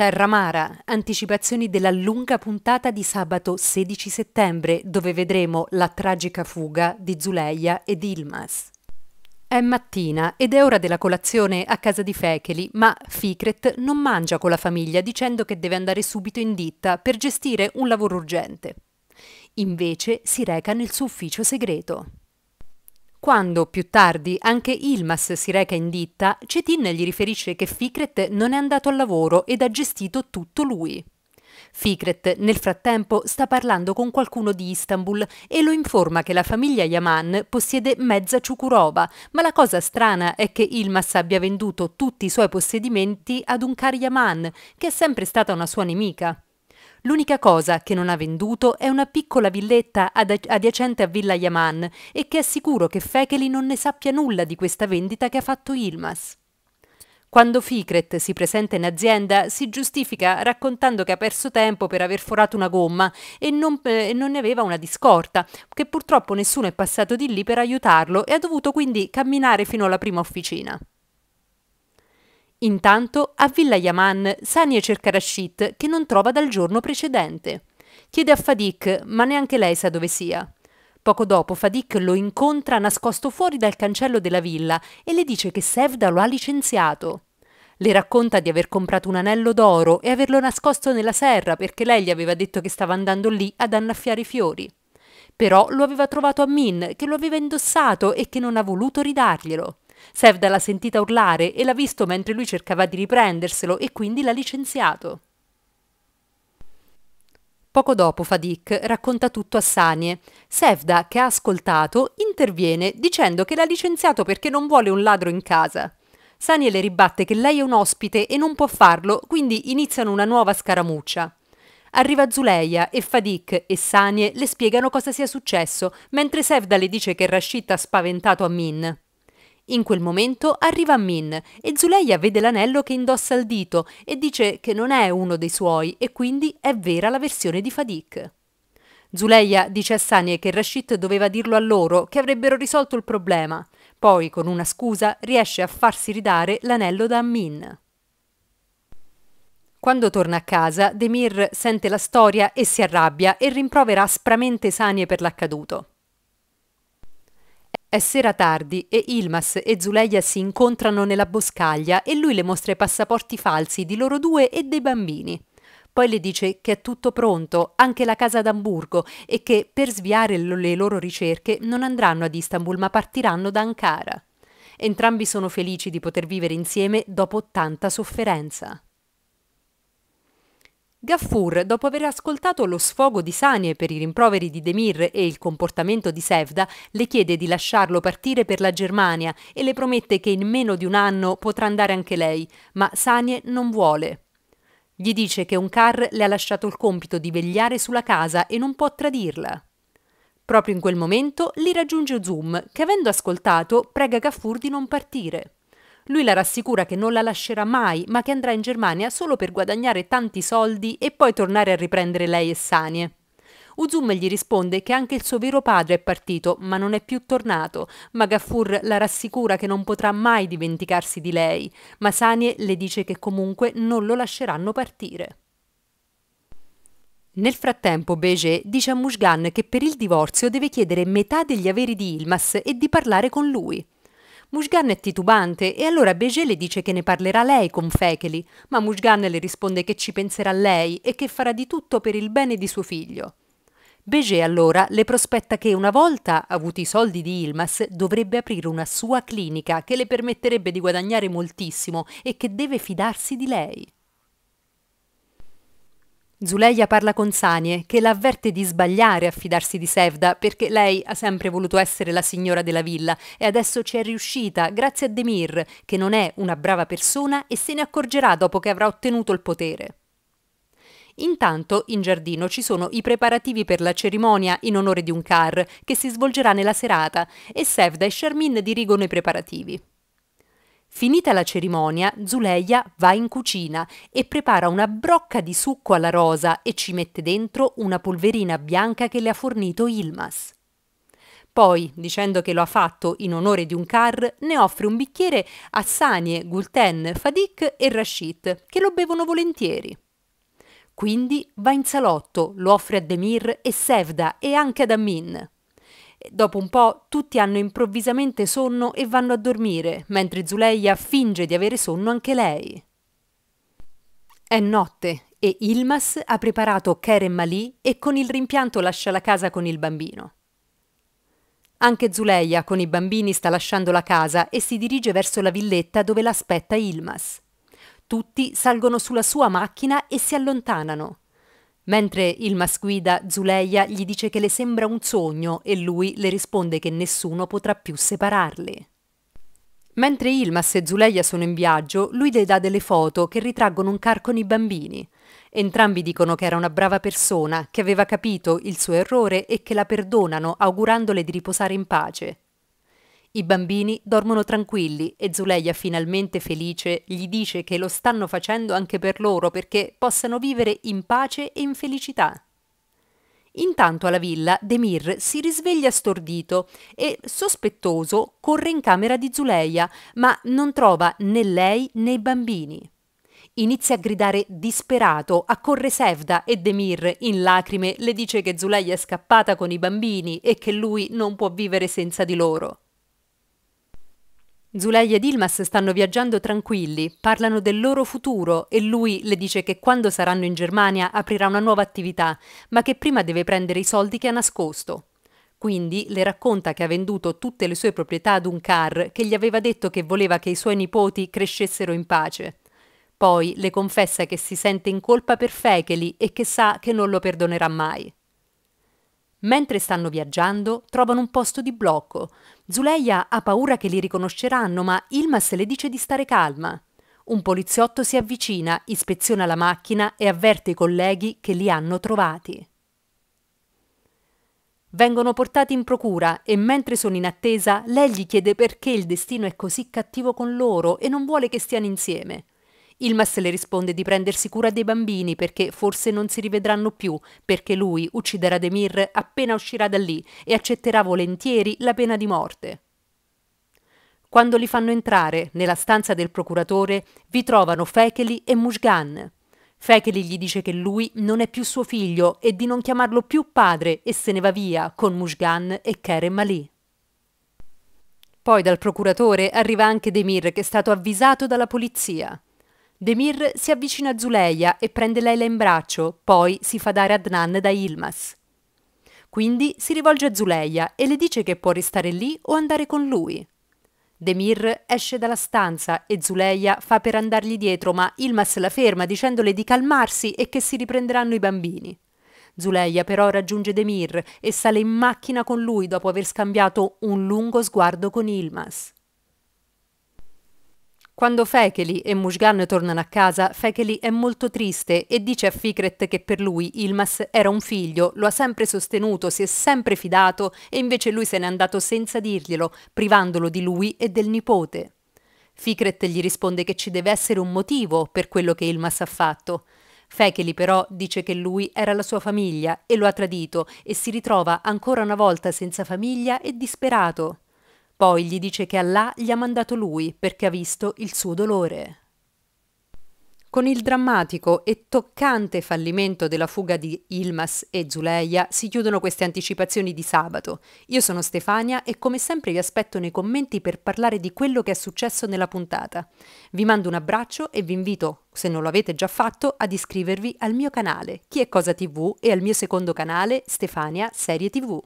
Terramara, anticipazioni della lunga puntata di sabato 16 settembre, dove vedremo la tragica fuga di Zuleia ed Ilmas. È mattina ed è ora della colazione a casa di Fecheli, ma Fikret non mangia con la famiglia dicendo che deve andare subito in ditta per gestire un lavoro urgente. Invece si reca nel suo ufficio segreto. Quando più tardi anche Ilmas si reca in ditta, Cetin gli riferisce che Fikret non è andato al lavoro ed ha gestito tutto lui. Fikret nel frattempo sta parlando con qualcuno di Istanbul e lo informa che la famiglia Yaman possiede mezza Ciucurova, ma la cosa strana è che Ilmas abbia venduto tutti i suoi possedimenti ad un car Yaman, che è sempre stata una sua nemica. L'unica cosa che non ha venduto è una piccola villetta adiacente a Villa Yaman e che è sicuro che Fekeli non ne sappia nulla di questa vendita che ha fatto Ilmas. Quando Fikret si presenta in azienda, si giustifica raccontando che ha perso tempo per aver forato una gomma e non, eh, non, ne aveva una di scorta, che purtroppo nessuno è passato di lì per aiutarlo e ha dovuto quindi camminare fino alla prima officina. Intanto a Villa Yaman Sani cerca Rashid che non trova dal giorno precedente. Chiede a Fadik, ma neanche lei sa dove sia. Poco dopo Fadik lo incontra nascosto fuori dal cancello della villa e le dice che Sevda lo ha licenziato. Le racconta di aver comprato un anello d'oro e averlo nascosto nella serra perché lei gli aveva detto che stava andando lì ad annaffiare i fiori. Però lo aveva trovato a Min, che lo aveva indossato e che non ha voluto ridarglielo. Sevda l'ha sentita urlare e l'ha visto mentre lui cercava di riprenderselo e quindi l'ha licenziato. Poco dopo Fadik racconta tutto a Sanie. Sevda, che ha ascoltato, interviene dicendo che l'ha licenziato perché non vuole un ladro in casa. Sanie le ribatte che lei è un ospite e non può farlo, quindi iniziano una nuova scaramuccia. Arriva Zuleia e Fadik e Sanie le spiegano cosa sia successo, mentre Sevda le dice che Rashid ha spaventato Amin. In quel momento arriva Min e Zuleia vede l'anello che indossa al dito e dice che non è uno dei suoi e quindi è vera la versione di Fadik. Zuleia dice a Sanie che Rashid doveva dirlo a loro che avrebbero risolto il problema. Poi, con una scusa, riesce a farsi ridare l'anello da Amin. Quando torna a casa, Demir sente la storia e si arrabbia e rimprovera aspramente Sanie per l'accaduto. È sera tardi e Ilmas e Zuleia si incontrano nella boscaglia e lui le mostra i passaporti falsi di loro due e dei bambini. Poi le dice che è tutto pronto, anche la casa d'Amburgo, e che per sviare le loro ricerche non andranno ad Istanbul ma partiranno da Ankara. Entrambi sono felici di poter vivere insieme dopo tanta sofferenza. Gaffur, dopo aver ascoltato lo sfogo di Sanie per i rimproveri di Demir e il comportamento di Sevda, le chiede di lasciarlo partire per la Germania e le promette che in meno di un anno potrà andare anche lei, ma Sanie non vuole. Gli dice che un car le ha lasciato il compito di vegliare sulla casa e non può tradirla. Proprio in quel momento li raggiunge Zoom, che avendo ascoltato prega Gaffur di non partire. Lui la rassicura che non la lascerà mai, ma che andrà in Germania solo per guadagnare tanti soldi e poi tornare a riprendere lei e Sanie. Uzum gli risponde che anche il suo vero padre è partito, ma non è più tornato. Ma Gaffur la rassicura che non potrà mai dimenticarsi di lei, ma Sanie le dice che comunque non lo lasceranno partire. Nel frattempo Beje dice a Mushgan che per il divorzio deve chiedere metà degli averi di Ilmas e di parlare con lui. Mushgan è titubante e allora Begé le dice che ne parlerà lei con Fekeli, ma Mushgan le risponde che ci penserà lei e che farà di tutto per il bene di suo figlio. Begé allora le prospetta che una volta avuti i soldi di Ilmas dovrebbe aprire una sua clinica che le permetterebbe di guadagnare moltissimo e che deve fidarsi di lei. Zuleia parla con Sanie, che la avverte di sbagliare a fidarsi di Sevda, perché lei ha sempre voluto essere la signora della villa e adesso ci è riuscita grazie a Demir, che non è una brava persona e se ne accorgerà dopo che avrà ottenuto il potere. Intanto in giardino ci sono i preparativi per la cerimonia in onore di un car che si svolgerà nella serata e Sevda e Charmin dirigono i preparativi. Finita la cerimonia, Zuleia va in cucina e prepara una brocca di succo alla rosa e ci mette dentro una polverina bianca che le ha fornito Ilmas. Poi, dicendo che lo ha fatto in onore di un car, ne offre un bicchiere a Sanie, Gulten, Fadik e Rashid, che lo bevono volentieri. Quindi va in salotto, lo offre a Demir e Sevda e anche ad Amin. Dopo un po' tutti hanno improvvisamente sonno e vanno a dormire, mentre Zuleia finge di avere sonno anche lei. È notte e Ilmas ha preparato Kerem Malì e con il rimpianto lascia la casa con il bambino. Anche Zuleia con i bambini sta lasciando la casa e si dirige verso la villetta dove l'aspetta Ilmas. Tutti salgono sulla sua macchina e si allontanano. Mentre il masguida, Zuleia gli dice che le sembra un sogno e lui le risponde che nessuno potrà più separarli. Mentre Ilmas e Zuleia sono in viaggio, lui le dà delle foto che ritraggono un car con i bambini. Entrambi dicono che era una brava persona, che aveva capito il suo errore e che la perdonano augurandole di riposare in pace. I bambini dormono tranquilli e Zuleia, finalmente felice, gli dice che lo stanno facendo anche per loro perché possano vivere in pace e in felicità. Intanto alla villa Demir si risveglia stordito e, sospettoso, corre in camera di Zuleia, ma non trova né lei né i bambini. Inizia a gridare disperato, accorre Sevda e Demir, in lacrime, le dice che Zuleia è scappata con i bambini e che lui non può vivere senza di loro. Zulei ed Ilmas stanno viaggiando tranquilli, parlano del loro futuro e lui le dice che quando saranno in Germania aprirà una nuova attività, ma che prima deve prendere i soldi che ha nascosto. Quindi le racconta che ha venduto tutte le sue proprietà ad un car che gli aveva detto che voleva che i suoi nipoti crescessero in pace. Poi le confessa che si sente in colpa per Fecheli e che sa che non lo perdonerà mai. Mentre stanno viaggiando, trovano un posto di blocco. Zuleia ha paura che li riconosceranno, ma Ilmas le dice di stare calma. Un poliziotto si avvicina, ispeziona la macchina e avverte i colleghi che li hanno trovati. Vengono portati in procura e mentre sono in attesa, lei gli chiede perché il destino è così cattivo con loro e non vuole che stiano insieme. Ilmas le risponde di prendersi cura dei bambini perché forse non si rivedranno più, perché lui ucciderà Demir appena uscirà da lì e accetterà volentieri la pena di morte. Quando li fanno entrare nella stanza del procuratore, vi trovano Fekeli e Mushgan. Fekeli gli dice che lui non è più suo figlio e di non chiamarlo più padre e se ne va via con Mushgan e Kerem Ali. Poi dal procuratore arriva anche Demir che è stato avvisato dalla polizia. Demir si avvicina a Zuleia e prende Leila in braccio, poi si fa dare Adnan da Ilmas. Quindi si rivolge a Zuleia e le dice che può restare lì o andare con lui. Demir esce dalla stanza e Zuleia fa per andargli dietro, ma Ilmas la ferma dicendole di calmarsi e che si riprenderanno i bambini. Zuleia però raggiunge Demir e sale in macchina con lui dopo aver scambiato un lungo sguardo con Ilmas. Quando Fekeli e Mushgan tornano a casa, Fekeli è molto triste e dice a Fikret che per lui Ilmas era un figlio, lo ha sempre sostenuto, si è sempre fidato e invece lui se n'è andato senza dirglielo, privandolo di lui e del nipote. Fikret gli risponde che ci deve essere un motivo per quello che Ilmas ha fatto. Fekeli però dice che lui era la sua famiglia e lo ha tradito e si ritrova ancora una volta senza famiglia e disperato. Poi gli dice che Allah gli ha mandato lui perché ha visto il suo dolore. Con il drammatico e toccante fallimento della fuga di Ilmas e Zuleia si chiudono queste anticipazioni di sabato. Io sono Stefania e come sempre vi aspetto nei commenti per parlare di quello che è successo nella puntata. Vi mando un abbraccio e vi invito, se non lo avete già fatto, ad iscrivervi al mio canale Chi è Cosa TV e al mio secondo canale Stefania Serie TV.